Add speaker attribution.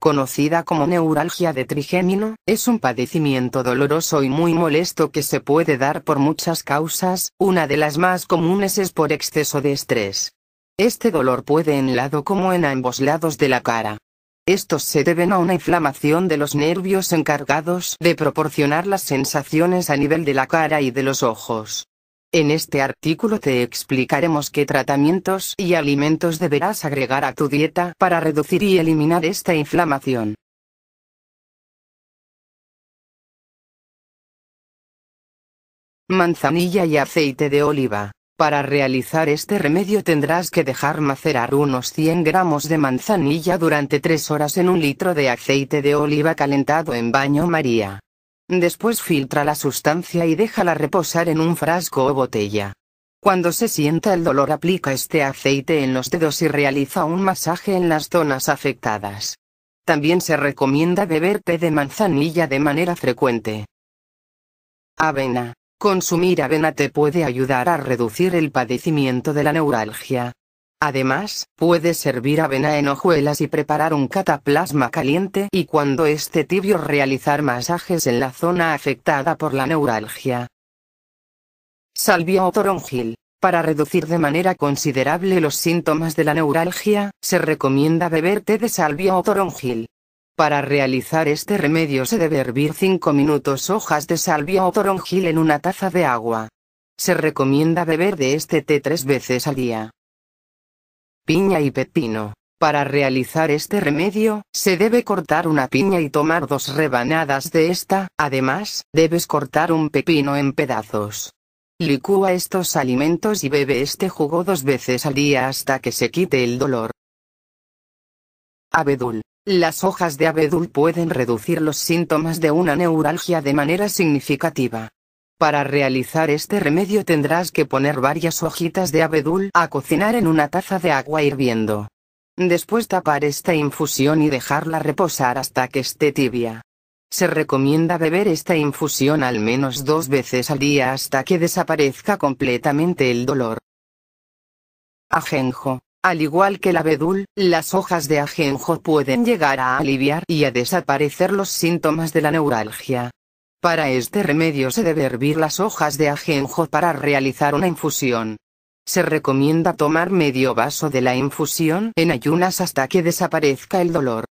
Speaker 1: conocida como neuralgia de trigémino, es un padecimiento doloroso y muy molesto que se puede dar por muchas causas, una de las más comunes es por exceso de estrés. Este dolor puede en lado como en ambos lados de la cara. Estos se deben a una inflamación de los nervios encargados de proporcionar las sensaciones a nivel de la cara y de los ojos. En este artículo te explicaremos qué tratamientos y alimentos deberás agregar a tu dieta para reducir y eliminar esta
Speaker 2: inflamación.
Speaker 1: Manzanilla y aceite de oliva. Para realizar este remedio tendrás que dejar macerar unos 100 gramos de manzanilla durante 3 horas en un litro de aceite de oliva calentado en baño María. Después filtra la sustancia y déjala reposar en un frasco o botella. Cuando se sienta el dolor aplica este aceite en los dedos y realiza un masaje en las zonas afectadas. También se recomienda beber té de manzanilla de manera frecuente. Avena. Consumir avena te puede ayudar a reducir el padecimiento de la neuralgia, Además, puede servir avena en hojuelas y preparar un cataplasma caliente y cuando esté tibio realizar masajes en la zona afectada por la neuralgia. Salvia o toronjil. Para reducir de manera considerable los síntomas de la neuralgia, se recomienda beber té de salvia o toronjil. Para realizar este remedio se debe hervir 5 minutos hojas de salvia o toronjil en una taza de agua. Se recomienda beber de este té tres veces al día piña y pepino. Para realizar este remedio, se debe cortar una piña y tomar dos rebanadas de esta, además, debes cortar un pepino en pedazos. Licúa estos alimentos y bebe este jugo dos veces al día hasta que se quite el dolor. Abedul. Las hojas de abedul pueden reducir los síntomas de una neuralgia de manera significativa. Para realizar este remedio tendrás que poner varias hojitas de abedul a cocinar en una taza de agua hirviendo. Después tapar esta infusión y dejarla reposar hasta que esté tibia. Se recomienda beber esta infusión al menos dos veces al día hasta que desaparezca completamente el dolor. Ajenjo. Al igual que el abedul, las hojas de ajenjo pueden llegar a aliviar y a desaparecer los síntomas de la neuralgia. Para este remedio se debe hervir las hojas de ajenjo para realizar una infusión. Se recomienda tomar medio vaso de la infusión en ayunas hasta que desaparezca el dolor.